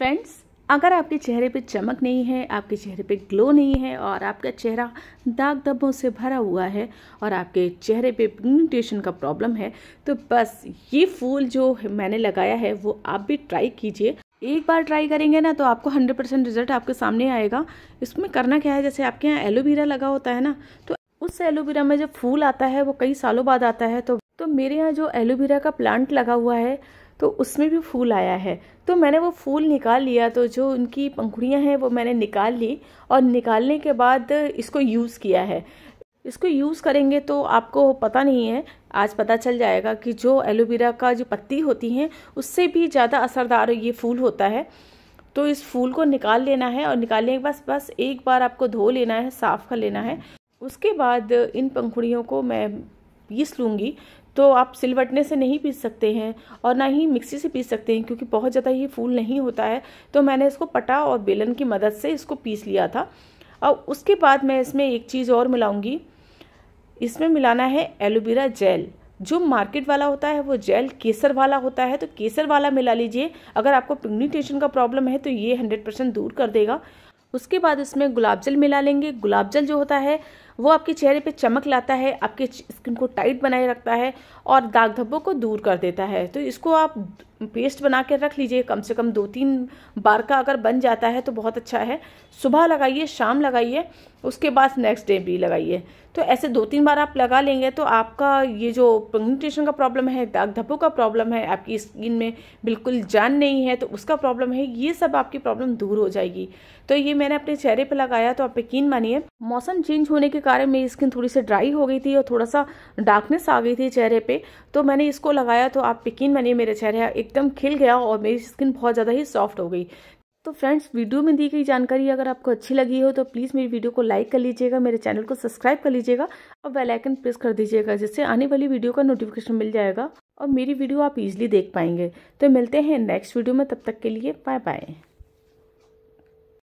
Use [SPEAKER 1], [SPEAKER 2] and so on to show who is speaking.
[SPEAKER 1] friends अगर आपके चेहरे पे चमक नहीं है आपके चेहरे पे ग्लो नहीं है और आपका चेहरा दाग धब्बों से भरा हुआ है और आपके चेहरे पे पिगमेंटेशन का प्रॉब्लम है तो बस ये फूल जो मैंने लगाया है वो आप भी ट्राई कीजिए एक बार ट्राई करेंगे ना तो आपको 100 परसेंट रिजल्ट आपके सामने आएगा इसमें करना क्या है जैसे आपके यहाँ एलोवेरा लगा होता है ना तो उस एलोवेरा में जब फूल आता है वो कई सालों बाद आता है तो तो मेरे यहाँ जो एलोवेरा का प्लांट लगा हुआ है तो उसमें भी फूल आया है तो मैंने वो फूल निकाल लिया तो जो उनकी पंखुड़ियाँ हैं वो मैंने निकाल ली और निकालने के बाद इसको यूज़ किया है इसको यूज़ करेंगे तो आपको पता नहीं है आज पता चल जाएगा कि जो एलोवेरा का जो पत्ती होती हैं उससे भी ज़्यादा असरदार ये फूल होता है तो इस फूल को निकाल लेना है और निकालने के बाद बस एक बार आपको धो लेना है साफ़ कर लेना है उसके बाद इन पंखुड़ियों को मैं पीस लूँगी तो आप सिलवटने से नहीं पीस सकते हैं और ना ही मिक्सी से पीस सकते हैं क्योंकि बहुत ज़्यादा ये फूल नहीं होता है तो मैंने इसको पटा और बेलन की मदद से इसको पीस लिया था और उसके बाद मैं इसमें एक चीज़ और मिलाऊँगी इसमें मिलाना है एलोवेरा जेल जो मार्केट वाला होता है वो जेल केसर वाला होता है तो केसर वाला मिला लीजिए अगर आपको पिग्निटेशन का प्रॉब्लम है तो ये हंड्रेड परसेंट दूर कर देगा उसके बाद इसमें गुलाब जल मिला लेंगे गुलाब जल जो होता है वो आपके चेहरे पे चमक लाता है आपके स्किन को टाइट बनाए रखता है और दाग धब्बों को दूर कर देता है तो इसको आप पेस्ट बना के रख लीजिए कम से कम दो तीन बार का अगर बन जाता है तो बहुत अच्छा है सुबह लगाइए शाम लगाइए उसके बाद नेक्स्ट डे भी लगाइए तो ऐसे दो तीन बार आप लगा लेंगे तो आपका ये जो पिगमेंटेशन का प्रॉब्लम है दाग धब्बों का प्रॉब्लम है आपकी स्किन में बिल्कुल जान नहीं है तो उसका प्रॉब्लम है ये सब आपकी प्रॉब्लम दूर हो जाएगी तो ये मैंने अपने चेहरे पर लगाया तो आप यकीन मानिए मौसम चेंज होने के कारण मेरी स्किन थोड़ी सी ड्राई हो गई थी और थोड़ा सा डार्कनेस आ गई थी चेहरे पे तो मैंने इसको लगाया तो आप यकीन मैंने मेरे चेहरे एकदम खिल गया और मेरी स्किन बहुत ज़्यादा ही सॉफ्ट हो गई तो फ्रेंड्स वीडियो में दी गई जानकारी अगर आपको अच्छी लगी हो तो प्लीज़ मेरी वीडियो को लाइक कर लीजिएगा मेरे चैनल को सब्सक्राइब कर लीजिएगा और बेलाइकन प्रेस कर दीजिएगा जिससे आने वाली वीडियो का नोटिफिकेशन मिल जाएगा और मेरी वीडियो आप इजीली देख पाएंगे तो मिलते हैं नेक्स्ट वीडियो में तब तक के लिए बाय बाय